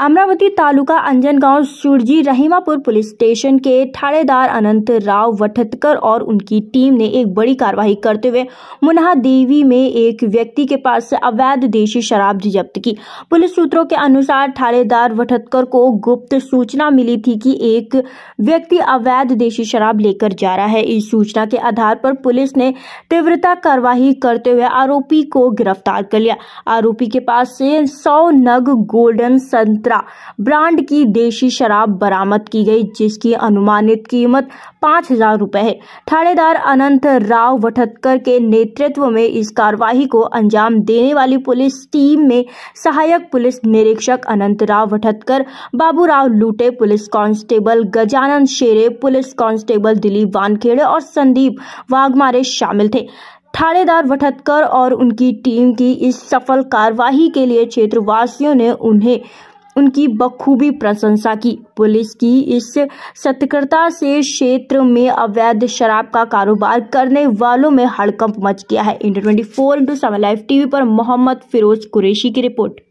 Amravati taluka Anjangaon Surji Rahimapur police station के थानेदार अनंत राव वठतकर और उनकी टीम ने एक बड़ी कार्रवाई करते हुए मुनहा देवी में एक व्यक्ति के पास से अवैध देशी शराब जब्त की पुलिस सूत्रों के अनुसार थानेदार वठतकर को गुप्त सूचना मिली थी कि एक व्यक्ति अवैध देशी शराब लेकर जा रहा है इस सूचना के आधार पर पुलिस ने तीव्रता कार्रवाई करते हुए आरोपी को गिरफ्तार कर लिया आरोपी के पास से सौ नग गोल्डन संत मुद्रा ब्रांड की देशी शराब बरामद की गई जिसकी अनुमानित कीमत पाँच हजार रुपये है थानेदार अनंत राव वठतकर के नेतृत्व में इस कार्यवाही को अंजाम देने वाली पुलिस टीम में सहायक पुलिस निरीक्षक अनंत राव वठतकर बाबूराव लूटे पुलिस कांस्टेबल गजानन शेरे पुलिस कांस्टेबल दिलीप वानखेड़े और संदीप वाघमारे शामिल थे थानेदार वठतकर और उनकी टीम की इस सफल कार्यवाही के लिए क्षेत्रवासियों ने उन्हें उनकी बखूबी प्रशंसा की पुलिस की इस सतर्कता से क्षेत्र में अवैध शराब का कारोबार करने वालों में हड़कंप मच गया है India twenty four into seven live TV पर मोहम्मद फिरोज कुरेशी की रिपोर्ट